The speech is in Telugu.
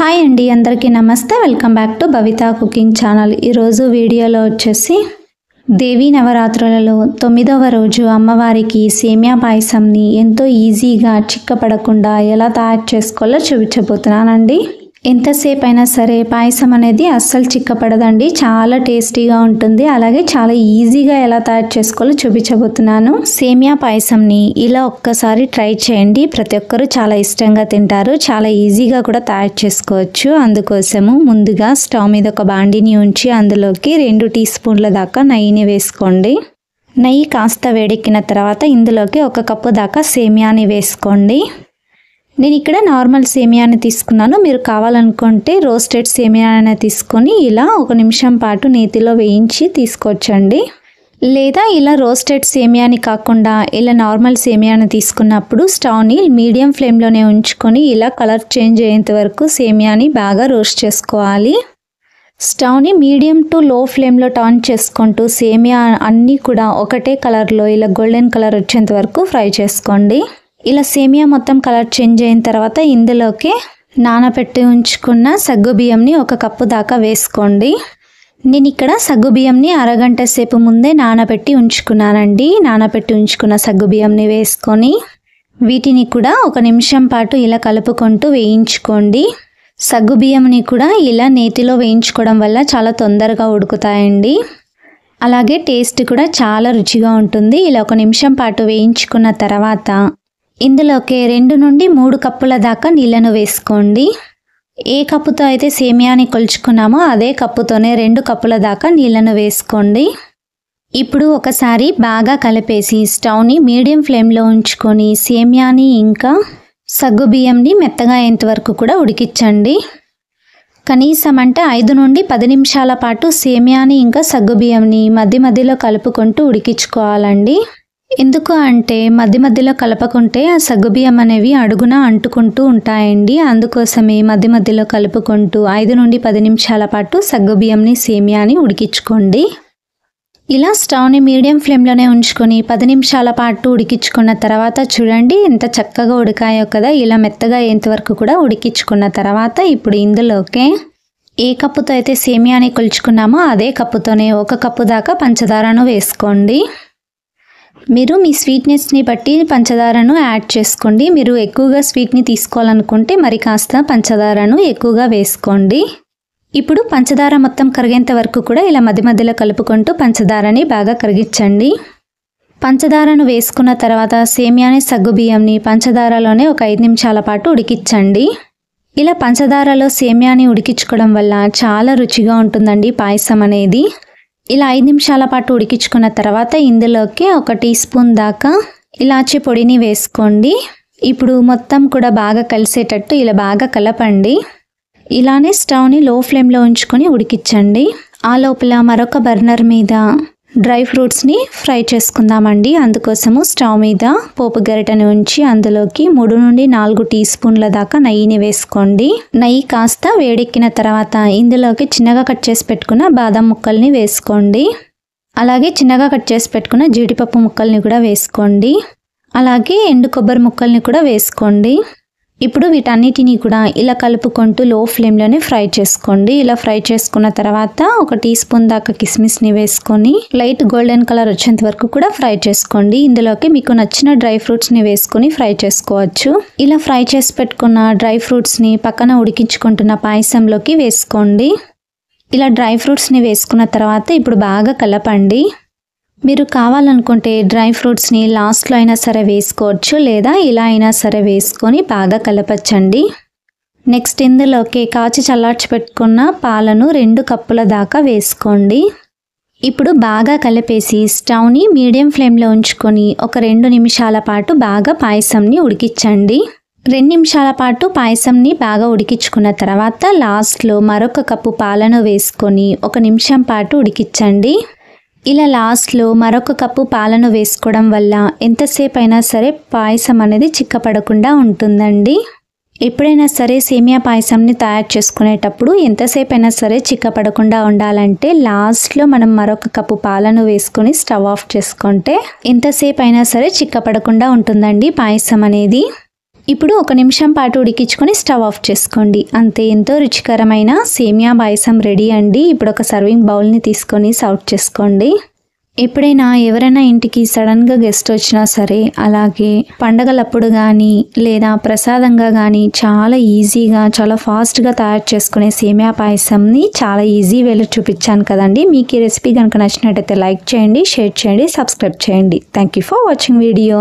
హాయ్ అండి అందరికీ నమస్తే welcome back to Bhavita cooking channel ఈరోజు వీడియోలో వచ్చేసి దేవీ నవరాత్రులలో తొమ్మిదవ రోజు అమ్మవారికి సేమియా పాయసంని ఎంతో ఈజీగా చిక్కపడకుండా ఎలా తయారు చేసుకోవాలో చూపించబోతున్నానండి ఎంతసేపు అయినా సరే పాయసం అనేది అస్సలు చిక్కపడదండి చాలా టేస్టీగా ఉంటుంది అలాగే చాలా ఈజీగా ఎలా తయారు చేసుకోవాలో చూపించబోతున్నాను సేమియా పాయసంని ఇలా ఒక్కసారి ట్రై చేయండి ప్రతి ఒక్కరూ చాలా ఇష్టంగా తింటారు చాలా ఈజీగా కూడా తయారు చేసుకోవచ్చు అందుకోసము ముందుగా స్టవ్ మీద ఒక బాండిని ఉంచి అందులోకి రెండు టీ స్పూన్ల దాకా నెయ్యిని వేసుకోండి నెయ్యి కాస్త వేడెక్కిన తర్వాత ఇందులోకి ఒక కప్పు దాకా సేమియాని వేసుకోండి నేను ఇక్కడ నార్మల్ సేమియాని తీసుకున్నాను మీరు కావాలనుకుంటే రోస్టెడ్ సేమియాని తీసుకొని ఇలా ఒక నిమిషం పాటు నేతిలో వేయించి తీసుకొచ్చండి లేదా ఇలా రోస్టెడ్ సేమియాని కాకుండా ఇలా నార్మల్ సేమియాని తీసుకున్నప్పుడు స్టవ్ని మీడియం ఫ్లేమ్లోనే ఉంచుకొని ఇలా కలర్ చేంజ్ అయ్యేంత వరకు సేమియాని బాగా రోస్ట్ చేసుకోవాలి స్టవ్ని మీడియం టు లో ఫ్లేమ్లో టర్న్ చేసుకుంటూ సేమియా అన్నీ కూడా ఒకటే కలర్లో ఇలా గోల్డెన్ కలర్ వచ్చేంత వరకు ఫ్రై చేసుకోండి ఇలా సేమియా మొత్తం కలర్ చేంజ్ అయిన తర్వాత ఇందులోకి నానబెట్టి ఉంచుకున్న సగ్గు బియ్యంని ఒక కప్పు దాకా వేసుకోండి నేను ఇక్కడ సగ్గు బియ్యంని అరగంట సేపు ముందే నానబెట్టి ఉంచుకున్నానండి నానబెట్టి ఉంచుకున్న సగ్గు బియ్యంని వేసుకొని వీటిని కూడా ఒక నిమిషం పాటు ఇలా కలుపుకుంటూ వేయించుకోండి సగ్గు బియ్యంని కూడా ఇలా నేతిలో వేయించుకోవడం వల్ల చాలా తొందరగా ఉడుకుతాయండి అలాగే టేస్ట్ కూడా చాలా రుచిగా ఉంటుంది ఇలా ఒక నిమిషం పాటు వేయించుకున్న తర్వాత ఇందులోకి రెండు నుండి మూడు కప్పుల దాకా నీళ్లను వేసుకోండి ఏ కప్పుతో అయితే సేమియాని కొలుచుకున్నామో అదే కప్పుతోనే రెండు కప్పుల దాకా నీళ్లను వేసుకోండి ఇప్పుడు ఒకసారి బాగా కలిపేసి స్టవ్ని మీడియం ఫ్లేమ్లో ఉంచుకొని సేమియాని ఇంకా సగ్గు బియ్యంని మెత్తగా అయ్యేంతవరకు కూడా ఉడికించండి కనీసం అంటే ఐదు నుండి పది నిమిషాల పాటు సేమియాని ఇంకా సగ్గు బియ్యంని మధ్య మధ్యలో కలుపుకుంటూ ఉడికించుకోవాలండి ఎందుకు అంటే మధ్య మధ్యలో కలపకుంటే ఆ సగ్గుబియ్యం అనేవి అడుగున అంటుకుంటూ ఉంటాయండి అందుకోసమే మధ్య మధ్యలో కలుపుకుంటూ ఐదు నుండి పది నిమిషాల పాటు సగ్గుబియ్యంని సేమియాని ఉడికించుకోండి ఇలా స్టవ్ని మీడియం ఫ్లేమ్లోనే ఉంచుకొని పది నిమిషాల పాటు ఉడికించుకున్న తర్వాత చూడండి ఎంత చక్కగా ఉడికాయో కదా ఇలా మెత్తగా వరకు కూడా ఉడికించుకున్న తర్వాత ఇప్పుడు ఇందులోకే ఏ కప్పుతో అయితే సేమియాని కొలుచుకున్నామో అదే కప్పుతోనే ఒక కప్పు దాకా పంచదారను వేసుకోండి మీరు మీ స్వీట్నెస్ని బట్టి పంచదారను యాడ్ చేసుకోండి మీరు ఎక్కువగా స్వీట్ని తీసుకోవాలనుకుంటే మరి కాస్త పంచదారను ఎక్కువగా వేసుకోండి ఇప్పుడు పంచదార మొత్తం కరిగేంత వరకు కూడా ఇలా మధ్య మధ్యలో కలుపుకుంటూ పంచదారని బాగా కరిగించండి పంచదారను వేసుకున్న తర్వాత సేమియాని బియ్యంని పంచదారలోనే ఒక ఐదు నిమిషాల పాటు ఉడికించండి ఇలా పంచదారలో సేమియాని ఉడికించుకోవడం వల్ల చాలా రుచిగా ఉంటుందండి పాయసం అనేది ఇలా ఐదు నిమిషాల పాటు ఉడికించుకున్న తర్వాత ఇందులోకి ఒక టీ స్పూన్ దాకా ఇలాచి పొడిని వేసుకోండి ఇప్పుడు మొత్తం కూడా బాగా కలిసేటట్టు ఇలా బాగా కలపండి ఇలానే స్టవ్ని లో ఫ్లేమ్లో ఉంచుకొని ఉడికించండి ఆ లోపల మరొక బర్నర్ మీద డ్రై ఫ్రూట్స్ని ఫ్రై చేసుకుందామండి అందుకోసము స్టవ్ మీద పోపు గరిటని ఉంచి అందులోకి మూడు నుండి నాలుగు టీ స్పూన్ల దాకా నెయ్యిని వేసుకోండి నెయ్యి కాస్త వేడెక్కిన తర్వాత ఇందులోకి చిన్నగా కట్ చేసి పెట్టుకున్న బాదం ముక్కల్ని వేసుకోండి అలాగే చిన్నగా కట్ చేసి పెట్టుకున్న జీడిపప్పు ముక్కల్ని కూడా వేసుకోండి అలాగే ఎండు కొబ్బరి ముక్కల్ని కూడా వేసుకోండి ఇప్పుడు వీటన్నిటినీ కూడా ఇలా కలుపుకుంటూ లో ఫ్లేమ్లోనే ఫ్రై చేసుకోండి ఇలా ఫ్రై చేసుకున్న తర్వాత ఒక టీ స్పూన్ దాకా కిస్మిస్ని వేసుకొని లైట్ గోల్డెన్ కలర్ వచ్చేంత వరకు కూడా ఫ్రై చేసుకోండి ఇందులోకి మీకు నచ్చిన డ్రై ఫ్రూట్స్ని వేసుకొని ఫ్రై చేసుకోవచ్చు ఇలా ఫ్రై చేసి పెట్టుకున్న డ్రై ఫ్రూట్స్ని పక్కన ఉడికించుకుంటున్న పాయసంలోకి వేసుకోండి ఇలా డ్రై ఫ్రూట్స్ని వేసుకున్న తర్వాత ఇప్పుడు బాగా కలపండి మీరు కావాలనుకుంటే డ్రై ఫ్రూట్స్ని లాస్ట్లో అయినా సరే వేసుకోవచ్చు లేదా ఇలా అయినా సరే వేసుకొని బాగా కలపచ్చండి నెక్స్ట్ ఇందులోకి కాచి చల్లార్చి పెట్టుకున్న పాలను రెండు కప్పుల దాకా వేసుకోండి ఇప్పుడు బాగా కలిపేసి స్టవ్ని మీడియం ఫ్లేమ్లో ఉంచుకొని ఒక రెండు నిమిషాల పాటు బాగా పాయసంని ఉడికించండి రెండు నిమిషాల పాటు పాయసంని బాగా ఉడికించుకున్న తర్వాత లాస్ట్లో మరొక కప్పు పాలను వేసుకొని ఒక నిమిషం పాటు ఉడికించండి ఇలా లాస్ట్లో మరొక కప్పు పాలను వేసుకోవడం వల్ల ఎంతసేపు అయినా సరే పాయసం అనేది చిక్కపడకుండా ఉంటుందండి ఎప్పుడైనా సరే సేమియా పాయసంని తయారు చేసుకునేటప్పుడు ఎంతసేపు అయినా సరే చిక్కపడకుండా ఉండాలంటే లాస్ట్లో మనం మరొక కప్పు పాలను వేసుకొని స్టవ్ ఆఫ్ చేసుకుంటే ఎంతసేపు అయినా సరే చిక్కపడకుండా ఉంటుందండి పాయసం అనేది ఇప్పుడు ఒక నిమిషం పాటు ఉడికించుకొని స్టవ్ ఆఫ్ చేసుకోండి అంతే ఎంతో రుచికరమైన సేమియా పాయసం రెడీ అండి ఇప్పుడు ఒక సర్వింగ్ బౌల్ని తీసుకొని సర్వ్ చేసుకోండి ఎప్పుడైనా ఎవరైనా ఇంటికి సడన్గా గెస్ట్ వచ్చినా సరే అలాగే పండగలప్పుడు కానీ లేదా ప్రసాదంగా కానీ చాలా ఈజీగా చాలా ఫాస్ట్గా తయారు చేసుకునే సేమియా పాయసంని చాలా ఈజీ వేలు చూపించాను కదండి మీకు ఈ రెసిపీ కనుక నచ్చినట్టయితే లైక్ చేయండి షేర్ చేయండి సబ్స్క్రైబ్ చేయండి thank you for watching video